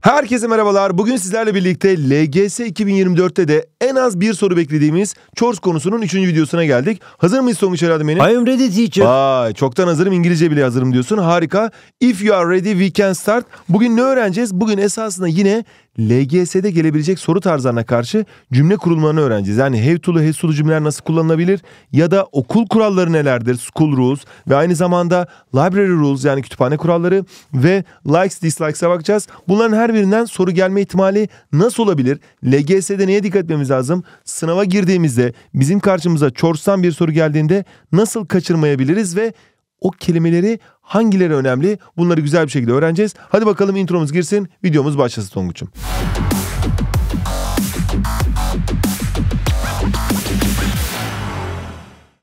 Herkese merhabalar. Bugün sizlerle birlikte LGS 2024'te de en az bir soru beklediğimiz Chores konusunun 3. videosuna geldik. Hazır mıyız Songuç Herhalde benim? I am ready teacher. Vay çoktan hazırım İngilizce bile hazırım diyorsun. Harika. If you are ready we can start. Bugün ne öğreneceğiz? Bugün esasında yine LGS'de gelebilecek soru tarzlarına karşı cümle kurulmanı öğreneceğiz. Yani have to'lu, has e to'lu cümleler nasıl kullanılabilir ya da okul kuralları nelerdir, school rules ve aynı zamanda library rules yani kütüphane kuralları ve likes, dislikes'e bakacağız. Bunların her birinden soru gelme ihtimali nasıl olabilir? LGS'de neye dikkat etmemiz lazım? Sınava girdiğimizde bizim karşımıza çorsan bir soru geldiğinde nasıl kaçırmayabiliriz ve o kelimeleri hangileri önemli bunları güzel bir şekilde öğreneceğiz. Hadi bakalım intromuz girsin videomuz başlasın Tonguç'um.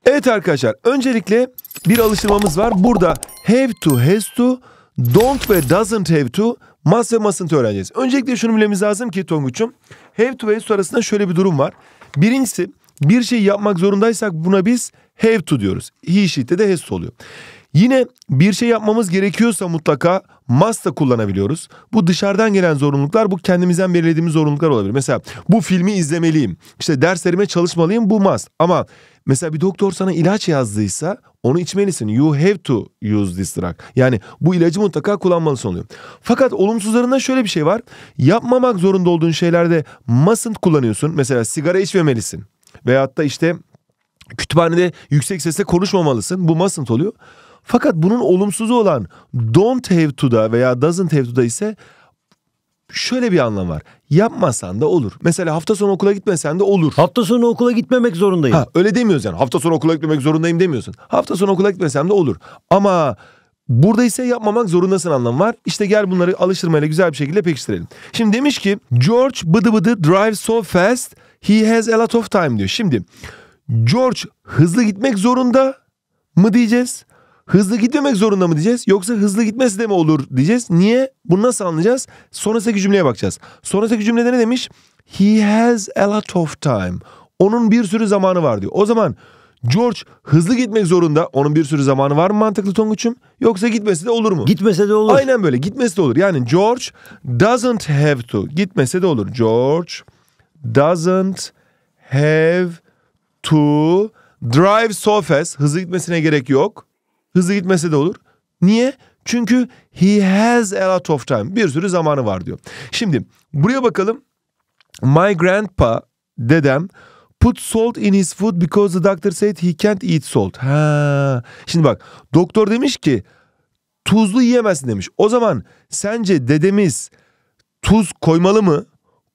Evet arkadaşlar öncelikle bir alıştırmamız var. Burada have to, has to, don't ve doesn't have to, must ve mustn't öğreneceğiz. Öncelikle şunu bilmemiz lazım ki Tonguç'um. Have to ve has to arasında şöyle bir durum var. Birincisi bir şey yapmak zorundaysak buna biz have to diyoruz. He sheet'te de has oluyor. Yine bir şey yapmamız gerekiyorsa mutlaka must da kullanabiliyoruz. Bu dışarıdan gelen zorunluluklar bu kendimizden belirlediğimiz zorunluluklar olabilir. Mesela bu filmi izlemeliyim. İşte derslerime çalışmalıyım bu must. Ama mesela bir doktor sana ilaç yazdıysa onu içmelisin. You have to use this drug. Yani bu ilacı mutlaka kullanmalısın oluyor. Fakat olumsuzlarında şöyle bir şey var. Yapmamak zorunda olduğun şeylerde mustn't kullanıyorsun. Mesela sigara içmemelisin. Veyahut da işte kütüphanede yüksek sesle konuşmamalısın. Bu mustn't oluyor. Fakat bunun olumsuzu olan don't have to'da veya doesn't have to'da ise şöyle bir anlam var. Yapmasan da olur. Mesela hafta sonu okula gitmesen de olur. Hafta sonu okula gitmemek zorundayım. Ha, öyle demiyoruz yani. Hafta sonu okula gitmemek zorundayım demiyorsun. Hafta sonu okula gitmesem de olur. Ama burada ise yapmamak zorundasın anlamı var. İşte gel bunları alıştırmayla güzel bir şekilde pekiştirelim. Şimdi demiş ki George bıdı bıdı drive so fast He has a lot of time diyor. Şimdi George hızlı gitmek zorunda mı diyeceğiz? Hızlı gitmemek zorunda mı diyeceğiz? Yoksa hızlı gitmesi de mi olur diyeceğiz? Niye? Bunu nasıl anlayacağız? Sonrasındaki cümleye bakacağız. Sonrasındaki cümlede ne demiş? He has a lot of time. Onun bir sürü zamanı var diyor. O zaman George hızlı gitmek zorunda. Onun bir sürü zamanı var mı mantıklı Tonguç'um? Yoksa gitmesi de olur mu? Gitmese de olur. Aynen böyle gitmesi de olur. Yani George doesn't have to. Gitmese de olur. George doesn't have to drive so fast. Hızlı gitmesine gerek yok. Hızlı gitmese de olur. Niye? Çünkü he has a lot of time. Bir sürü zamanı var diyor. Şimdi buraya bakalım. My grandpa dedem put salt in his food because the doctor said he can't eat salt. Ha. Şimdi bak doktor demiş ki tuzlu yiyemezsin demiş. O zaman sence dedemiz tuz koymalı mı?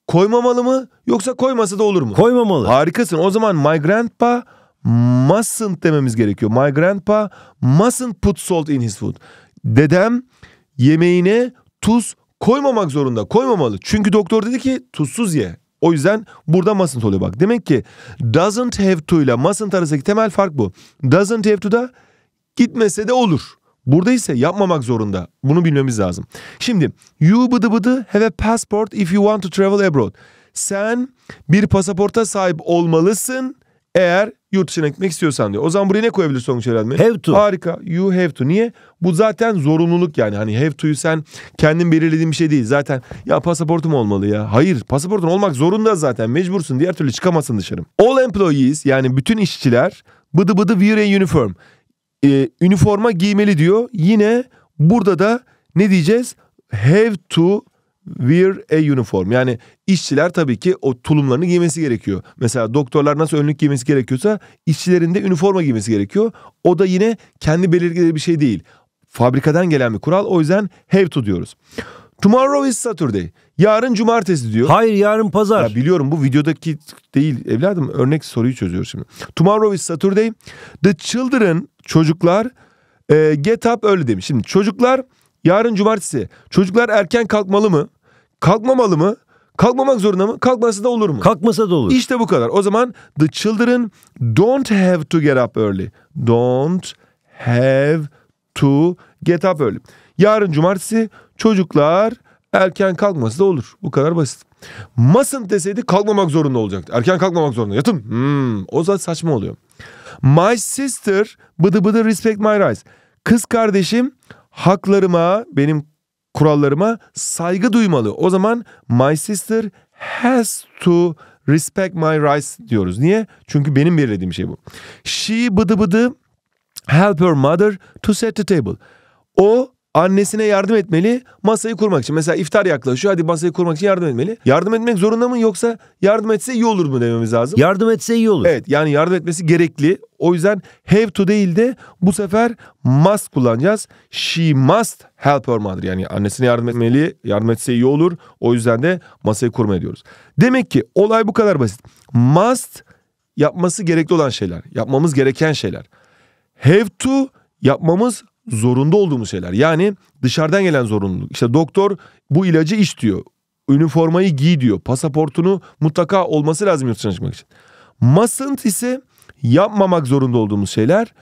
Koymamalı mı yoksa koymasa da olur mu? Koymamalı. Harikasın. O zaman my grandpa mustn't dememiz gerekiyor. My grandpa mustn't put salt in his food. Dedem yemeğine tuz koymamak zorunda. Koymamalı. Çünkü doktor dedi ki tuzsuz ye. O yüzden burada mustn't oluyor bak. Demek ki doesn't have to ile mustn't arasındaki temel fark bu. Doesn't have to da gitmese de olur. Burada ise yapmamak zorunda. Bunu bilmemiz lazım. Şimdi you bıdı bıdı have a passport if you want to travel abroad. Sen bir pasaporta sahip olmalısın eğer yurt dışına gitmek istiyorsan diyor. O zaman buraya ne koyabilir sonuç öğrenme? Have to. Harika. You have to. Niye? Bu zaten zorunluluk yani. Hani have to'yu sen kendin belirlediğin bir şey değil. Zaten ya pasaportum olmalı ya. Hayır pasaportun olmak zorunda zaten. Mecbursun. Diğer türlü çıkamazsın dışarı. All employees yani bütün işçiler bıdı bıdı wear a uniform e, üniforma giymeli diyor. Yine burada da ne diyeceğiz? Have to wear a uniform. Yani işçiler tabii ki o tulumlarını giymesi gerekiyor. Mesela doktorlar nasıl önlük giymesi gerekiyorsa işçilerin de üniforma giymesi gerekiyor. O da yine kendi belirgili bir şey değil. Fabrikadan gelen bir kural. O yüzden have to diyoruz. Tomorrow is Saturday. Yarın cumartesi diyor. Hayır yarın pazar. Ya biliyorum bu videodaki değil evladım örnek soruyu çözüyor şimdi. Tomorrow is Saturday. The children çocuklar e, get up öyle demiş. Şimdi çocuklar yarın cumartesi. Çocuklar erken kalkmalı mı? Kalkmamalı mı? Kalkmamak zorunda mı? Kalkması da olur mu? Kalkmasa da olur. İşte bu kadar. O zaman the children don't have to get up early. Don't have to get up early. Yarın cumartesi Çocuklar erken kalkması da olur. Bu kadar basit. Mustn't deseydi kalkmamak zorunda olacaktı. Erken kalkmamak zorunda. Yatın. Hmm, o zaman saçma oluyor. My sister bıdı bıdı respect my rights. Kız kardeşim haklarıma, benim kurallarıma saygı duymalı. O zaman my sister has to respect my rights diyoruz. Niye? Çünkü benim belirlediğim şey bu. She bıdı bıdı help her mother to set the table. O annesine yardım etmeli masayı kurmak için. Mesela iftar yaklaşıyor hadi masayı kurmak için yardım etmeli. Yardım etmek zorunda mı yoksa yardım etse iyi olur mu dememiz lazım? Yardım etse iyi olur. Evet yani yardım etmesi gerekli. O yüzden have to değil de bu sefer must kullanacağız. She must help her mother. Yani annesine yardım etmeli, yardım etse iyi olur. O yüzden de masayı kurma diyoruz. Demek ki olay bu kadar basit. Must yapması gerekli olan şeyler, yapmamız gereken şeyler. Have to yapmamız zorunda olduğumuz şeyler. Yani dışarıdan gelen zorunluluk. İşte doktor bu ilacı iç diyor. Üniformayı giy diyor. Pasaportunu mutlaka olması lazım yurt dışına çıkmak için. Mustn't ise yapmamak zorunda olduğumuz şeyler.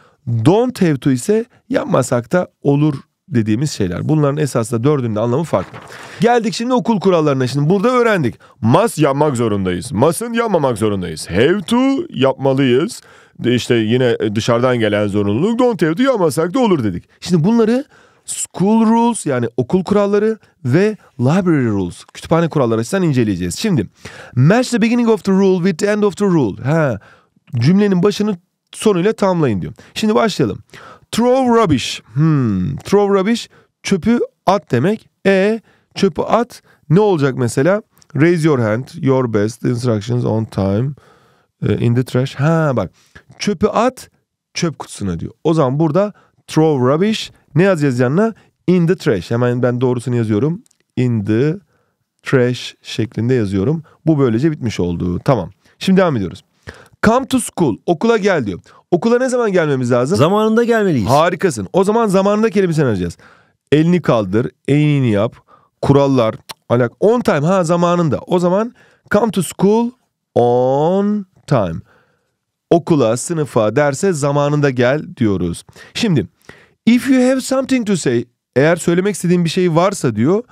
Don't have to ise yapmasak da olur dediğimiz şeyler. Bunların esasında dördünün de anlamı farklı. Geldik şimdi okul kurallarına. Şimdi burada öğrendik. Must yapmak zorundayız. Mustn't yapmamak zorundayız. Have to yapmalıyız de işte yine e, dışarıdan gelen zorunluluk don't have diyor amasak da olur dedik. Şimdi bunları school rules yani okul kuralları ve library rules kütüphane kuralları açısından inceleyeceğiz. Şimdi match the beginning of the rule with the end of the rule. Ha, cümlenin başını sonuyla tamlayın diyor. Şimdi başlayalım. Throw rubbish. Hmm, throw rubbish çöpü at demek. E çöpü at ne olacak mesela? Raise your hand, your best, instructions on time, e, in the trash. Ha bak Çöpü at çöp kutusuna diyor. O zaman burada throw rubbish ne yazacağız yanına? In the trash. Hemen ben doğrusunu yazıyorum. In the trash şeklinde yazıyorum. Bu böylece bitmiş oldu. Tamam. Şimdi devam ediyoruz. Come to school. Okula gel diyor. Okula ne zaman gelmemiz lazım? Zamanında gelmeliyiz. Harikasın. O zaman zamanında kelimesini arayacağız. Elini kaldır, eğini yap, kurallar, alak. On time ha zamanında. O zaman come to school on time okula, sınıfa, derse zamanında gel diyoruz. Şimdi if you have something to say eğer söylemek istediğin bir şey varsa diyor.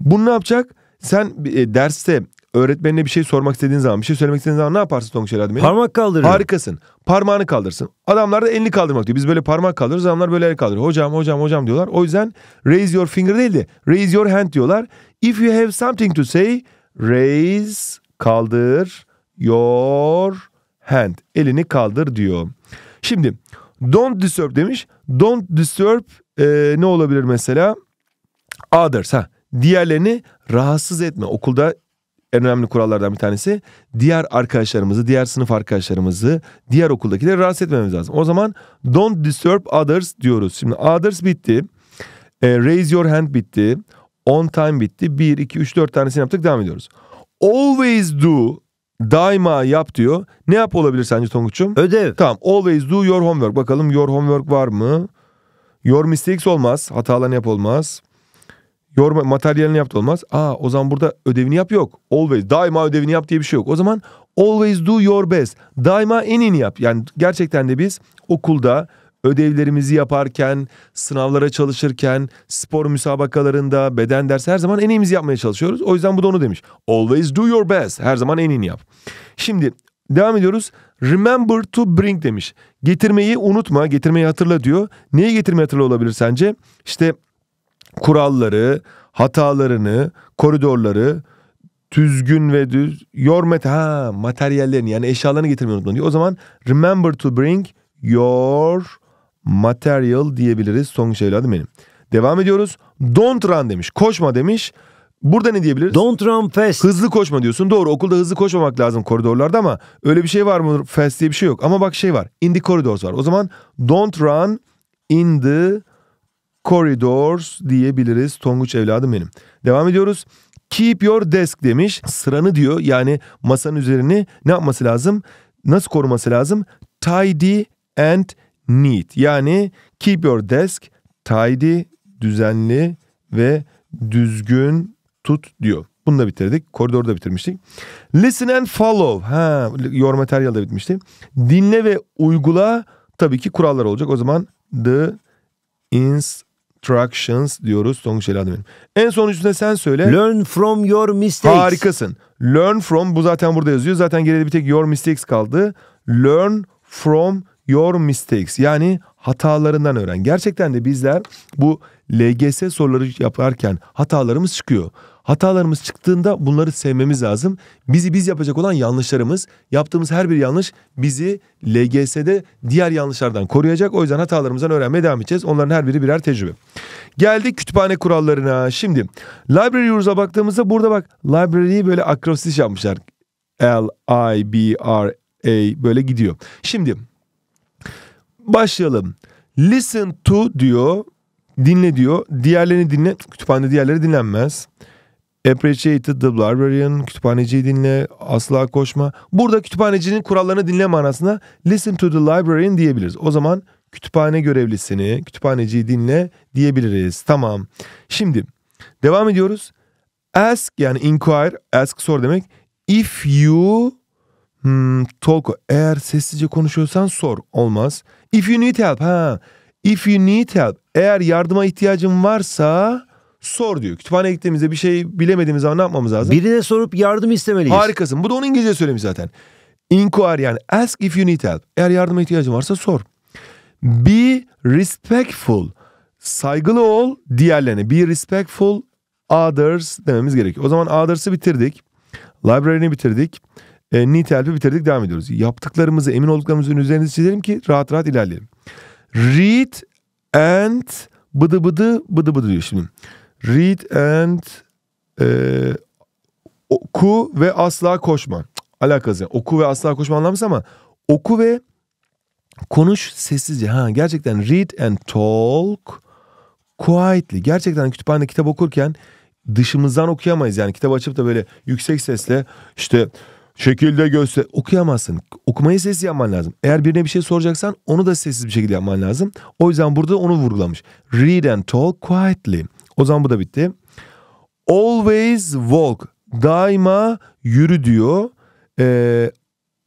Bunu ne yapacak? Sen e, derste öğretmenine bir şey sormak istediğin zaman, bir şey söylemek istediğin zaman ne yaparsın Tonguç Elad benim? Parmak kaldırır. Harikasın. Parmağını kaldırsın. Adamlar da elini kaldırmak diyor. Biz böyle parmak kaldırırız, adamlar böyle el kaldırır. Hocam, hocam, hocam diyorlar. O yüzden raise your finger değil de raise your hand diyorlar. If you have something to say, raise, kaldır, your hand. Elini kaldır diyor. Şimdi don't disturb demiş. Don't disturb e, ne olabilir mesela? Others. Ha. Diğerlerini rahatsız etme. Okulda en önemli kurallardan bir tanesi diğer arkadaşlarımızı, diğer sınıf arkadaşlarımızı, diğer okuldakileri rahatsız etmemiz lazım. O zaman don't disturb others diyoruz. Şimdi others bitti. E, raise your hand bitti. On time bitti. Bir iki üç dört tanesini yaptık devam ediyoruz. Always do daima yap diyor. Ne yap olabilir sence Tonguç'um? Ödev. Tamam. Always do your homework. Bakalım your homework var mı? Your mistakes olmaz. Hatalarını yap olmaz. Your materyalini yap olmaz. Aa o zaman burada ödevini yap yok. Always daima ödevini yap diye bir şey yok. O zaman always do your best. Daima en iyini yap. Yani gerçekten de biz okulda ödevlerimizi yaparken, sınavlara çalışırken, spor müsabakalarında, beden dersi her zaman en iyimizi yapmaya çalışıyoruz. O yüzden bu da onu demiş. Always do your best. Her zaman en iyini yap. Şimdi devam ediyoruz. Remember to bring demiş. Getirmeyi unutma, getirmeyi hatırla diyor. Neyi getirmeyi hatırla olabilir sence? İşte kuralları, hatalarını, koridorları, düzgün ve düz your mat ha materyallerini yani eşyalarını getirmeyi unutma diyor. O zaman remember to bring your material diyebiliriz. Son şey evladım benim. Devam ediyoruz. Don't run demiş. Koşma demiş. Burada ne diyebiliriz? Don't run fast. Hızlı koşma diyorsun. Doğru okulda hızlı koşmamak lazım koridorlarda ama öyle bir şey var mı? Fast diye bir şey yok. Ama bak şey var. In the corridors var. O zaman don't run in the corridors diyebiliriz. Tonguç evladım benim. Devam ediyoruz. Keep your desk demiş. Sıranı diyor. Yani masanın üzerini ne yapması lazım? Nasıl koruması lazım? Tidy and neat yani keep your desk tidy, düzenli ve düzgün tut diyor. Bunu da bitirdik. Koridoru da bitirmiştik. Listen and follow. Ha, your material da bitmişti. Dinle ve uygula tabii ki kurallar olacak. O zaman the instructions diyoruz. Tonguç Ela benim. En üstüne sen söyle. Learn from your mistakes. Harikasın. Learn from bu zaten burada yazıyor. Zaten geride bir tek your mistakes kaldı. Learn from your mistakes yani hatalarından öğren. Gerçekten de bizler bu LGS soruları yaparken hatalarımız çıkıyor. Hatalarımız çıktığında bunları sevmemiz lazım. Bizi biz yapacak olan yanlışlarımız, yaptığımız her bir yanlış bizi LGS'de diğer yanlışlardan koruyacak. O yüzden hatalarımızdan öğrenmeye devam edeceğiz. Onların her biri birer tecrübe. Geldik kütüphane kurallarına. Şimdi library rules'a baktığımızda burada bak library'yi böyle akrostiş yapmışlar. L I B R A böyle gidiyor. Şimdi Başlayalım. Listen to diyor. Dinle diyor. Diğerlerini dinle. Kütüphanede diğerleri dinlenmez. Appreciated the librarian. Kütüphaneciyi dinle. Asla koşma. Burada kütüphanecinin kurallarını dinle manasında listen to the librarian diyebiliriz. O zaman kütüphane görevlisini, kütüphaneciyi dinle diyebiliriz. Tamam. Şimdi devam ediyoruz. Ask yani inquire, ask sor demek. If you Hmm, talk. Eğer sessizce konuşuyorsan sor. Olmaz. If you need help. Ha. If you need help. Eğer yardıma ihtiyacın varsa sor diyor. Kütüphaneye gittiğimizde bir şey bilemediğimiz zaman ne yapmamız lazım? Birine sorup yardım istemeliyiz. Harikasın. Bu da onun İngilizce söylemiş zaten. Inquire yani ask if you need help. Eğer yardıma ihtiyacın varsa sor. Be respectful. Saygılı ol diğerlerine. Be respectful others dememiz gerekiyor. O zaman others'ı bitirdik. Library'ni bitirdik. E, Nitelp'i bitirdik devam ediyoruz. Yaptıklarımızı emin olduklarımızın üzerinde çizelim ki rahat rahat ilerleyelim. Read and bıdı bıdı bıdı bıdı diyor şimdi. Read and e, oku ve asla koşma. Alakası yani. Oku ve asla koşma anlamlısı ama oku ve konuş sessizce. Ha gerçekten read and talk quietly. Gerçekten kütüphanede kitap okurken dışımızdan okuyamayız. Yani kitap açıp da böyle yüksek sesle işte şekilde göster. Okuyamazsın. Okumayı sessiz yapman lazım. Eğer birine bir şey soracaksan onu da sessiz bir şekilde yapman lazım. O yüzden burada onu vurgulamış. Read and talk quietly. O zaman bu da bitti. Always walk. Daima yürü diyor. Ee,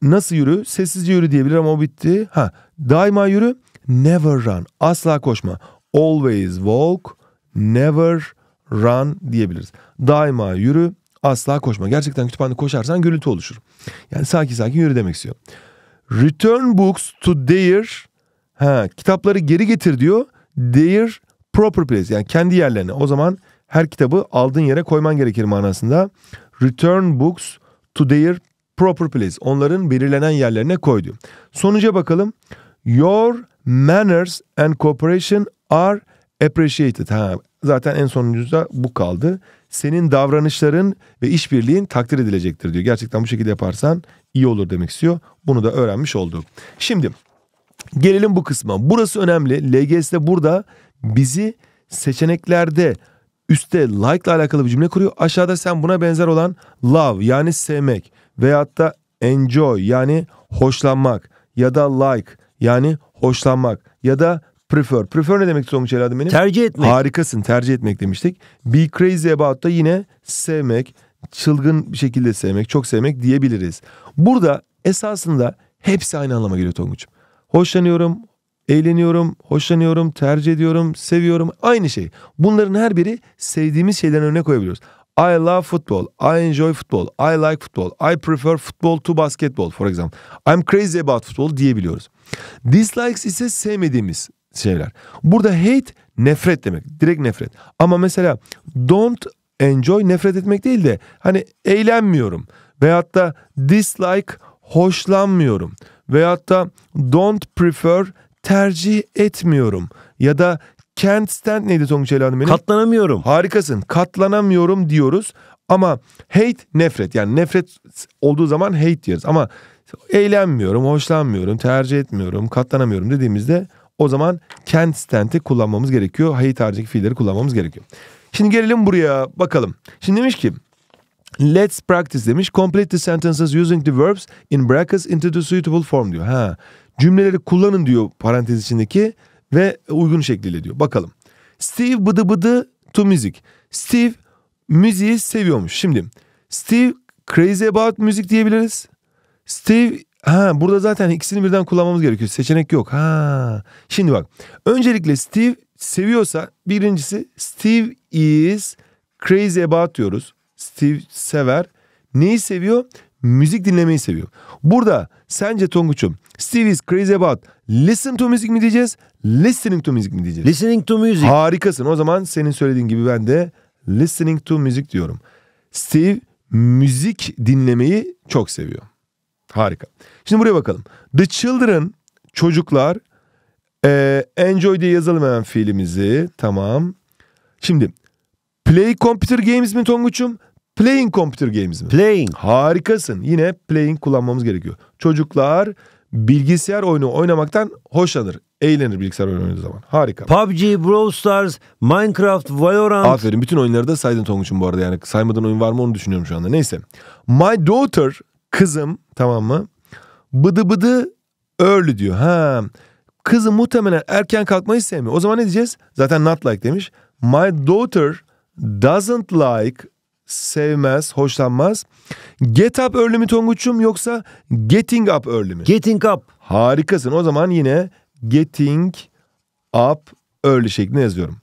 nasıl yürü? Sessizce yürü diyebilir ama o bitti. Ha, daima yürü. Never run. Asla koşma. Always walk. Never run diyebiliriz. Daima yürü asla koşma. Gerçekten kütüphanede koşarsan gürültü oluşur. Yani sakin sakin yürü demek istiyor. Return books to their ha, kitapları geri getir diyor. Their proper place yani kendi yerlerine. O zaman her kitabı aldığın yere koyman gerekir manasında. Return books to their proper place. Onların belirlenen yerlerine koy diyor. Sonuca bakalım. Your manners and cooperation are appreciated. Ha, zaten en sonuncuda bu kaldı senin davranışların ve işbirliğin takdir edilecektir diyor. Gerçekten bu şekilde yaparsan iyi olur demek istiyor. Bunu da öğrenmiş olduk. Şimdi gelelim bu kısma. Burası önemli. LGS de burada bizi seçeneklerde üstte like ile alakalı bir cümle kuruyor. Aşağıda sen buna benzer olan love yani sevmek veyahut da enjoy yani hoşlanmak ya da like yani hoşlanmak ya da Prefer. Prefer ne demek Somuç Eladim benim? Tercih etmek. Harikasın tercih etmek demiştik. Be crazy about da yine sevmek, çılgın bir şekilde sevmek, çok sevmek diyebiliriz. Burada esasında hepsi aynı anlama geliyor Tonguç'um. Hoşlanıyorum, eğleniyorum, hoşlanıyorum, tercih ediyorum, seviyorum. Aynı şey. Bunların her biri sevdiğimiz şeyden önüne koyabiliyoruz. I love football, I enjoy football, I like football, I prefer football to basketball for example. I'm crazy about football diyebiliyoruz. Dislikes ise sevmediğimiz şeyler. Burada hate nefret demek. Direkt nefret. Ama mesela don't enjoy nefret etmek değil de hani eğlenmiyorum. Veyahut da dislike hoşlanmıyorum. Veyahut da don't prefer tercih etmiyorum. Ya da can't stand neydi Tonguç Elhan'ın benim? Katlanamıyorum. Harikasın. Katlanamıyorum diyoruz. Ama hate nefret. Yani nefret olduğu zaman hate diyoruz. Ama eğlenmiyorum, hoşlanmıyorum, tercih etmiyorum, katlanamıyorum dediğimizde o zaman can stent'i kullanmamız gerekiyor. Hayır haricindeki fiilleri kullanmamız gerekiyor. Şimdi gelelim buraya bakalım. Şimdi demiş ki Let's practice demiş. Complete the sentences using the verbs in brackets into the suitable form diyor. Ha. Cümleleri kullanın diyor parantez içindeki ve uygun şekliyle diyor. Bakalım. Steve bıdı bıdı to music. Steve müziği seviyormuş. Şimdi Steve crazy about music diyebiliriz. Steve Ha burada zaten ikisini birden kullanmamız gerekiyor. Seçenek yok. Ha. Şimdi bak. Öncelikle Steve seviyorsa birincisi Steve is crazy about diyoruz. Steve sever. Neyi seviyor? Müzik dinlemeyi seviyor. Burada sence Tonguç'um Steve is crazy about listen to music mi diyeceğiz? Listening to music mi diyeceğiz? Listening to music. Harikasın. O zaman senin söylediğin gibi ben de listening to music diyorum. Steve müzik dinlemeyi çok seviyor. Harika. Şimdi buraya bakalım. The children çocuklar e, enjoy diye yazılmayan hemen fiilimizi. Tamam. Şimdi play computer games mi Tonguç'um? Playing computer games mi? Playing. Harikasın. Yine playing kullanmamız gerekiyor. Çocuklar bilgisayar oyunu oynamaktan hoşlanır. Eğlenir bilgisayar oyunu oynadığı zaman. Harika. PUBG, Brawl Stars, Minecraft, Valorant. Aferin. Bütün oyunları da saydın Tonguç'um bu arada. Yani saymadan oyun var mı onu düşünüyorum şu anda. Neyse. My daughter, kızım Tamam mı? Bıdı bıdı early diyor. Ha. Kızı muhtemelen erken kalkmayı sevmiyor. O zaman ne diyeceğiz? Zaten not like demiş. My daughter doesn't like sevmez, hoşlanmaz. Get up early mi Tonguç'um yoksa getting up early mi? Getting up. Harikasın. O zaman yine getting up early şeklinde yazıyorum.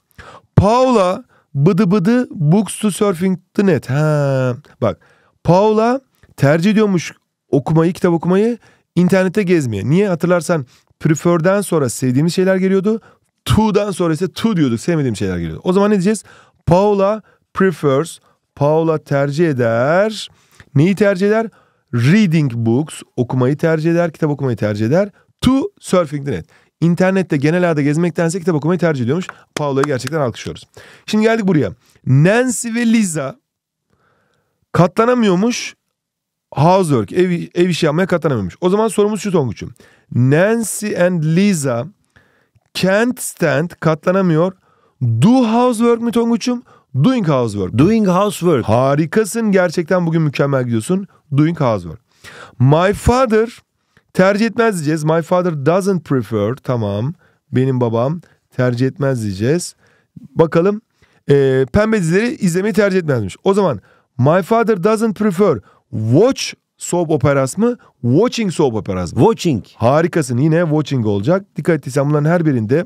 Paula bıdı bıdı books to surfing the net. Ha. Bak Paula tercih ediyormuş okumayı, kitap okumayı, internette gezmeye. Niye? Hatırlarsan prefer'den sonra sevdiğimiz şeyler geliyordu. To'dan sonra ise to diyorduk. Sevmediğim şeyler geliyordu. O zaman ne diyeceğiz? Paula prefers. Paula tercih eder. Neyi tercih eder? Reading books. Okumayı tercih eder. Kitap okumayı tercih eder. To surfing the net. İnternette genel ağda gezmektense kitap okumayı tercih ediyormuş. Paula'yı gerçekten alkışlıyoruz. Şimdi geldik buraya. Nancy ve Lisa katlanamıyormuş housework, ev, ev işi yapmaya katlanamamış. O zaman sorumuz şu Tonguç'um. Nancy and Lisa can't stand katlanamıyor. Do housework mi Tonguç'um? Doing housework. Doing housework. Harikasın gerçekten bugün mükemmel gidiyorsun. Doing housework. My father tercih etmez diyeceğiz. My father doesn't prefer. Tamam. Benim babam tercih etmez diyeceğiz. Bakalım e, pembe dizileri izlemeyi tercih etmezmiş. O zaman my father doesn't prefer. Watch soap operas mı? Watching soap operas mı? Watching. Harikasın yine watching olacak. Dikkat ettiysen bunların her birinde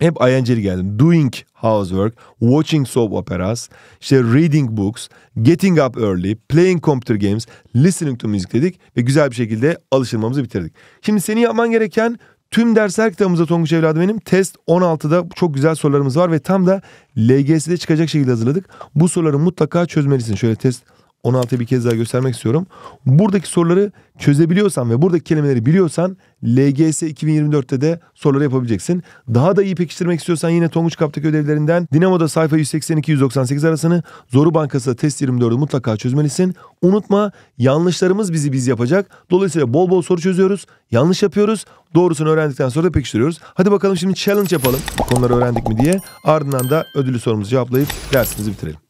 hep ING'li geldim. Doing housework, watching soap operas, işte reading books, getting up early, playing computer games, listening to music dedik ve güzel bir şekilde alışılmamızı bitirdik. Şimdi senin yapman gereken tüm dersler kitabımızda Tonguç evladım benim test 16'da çok güzel sorularımız var ve tam da LGS'de çıkacak şekilde hazırladık. Bu soruları mutlaka çözmelisin. Şöyle test 16'yı bir kez daha göstermek istiyorum. Buradaki soruları çözebiliyorsan ve buradaki kelimeleri biliyorsan LGS 2024'te de soruları yapabileceksin. Daha da iyi pekiştirmek istiyorsan yine Tonguç Kap'taki ödevlerinden Dinamo'da sayfa 182-198 arasını Zoru Bankası test 24'ü mutlaka çözmelisin. Unutma yanlışlarımız bizi biz yapacak. Dolayısıyla bol bol soru çözüyoruz. Yanlış yapıyoruz. Doğrusunu öğrendikten sonra da pekiştiriyoruz. Hadi bakalım şimdi challenge yapalım. Konuları öğrendik mi diye. Ardından da ödülü sorumuzu cevaplayıp dersimizi bitirelim.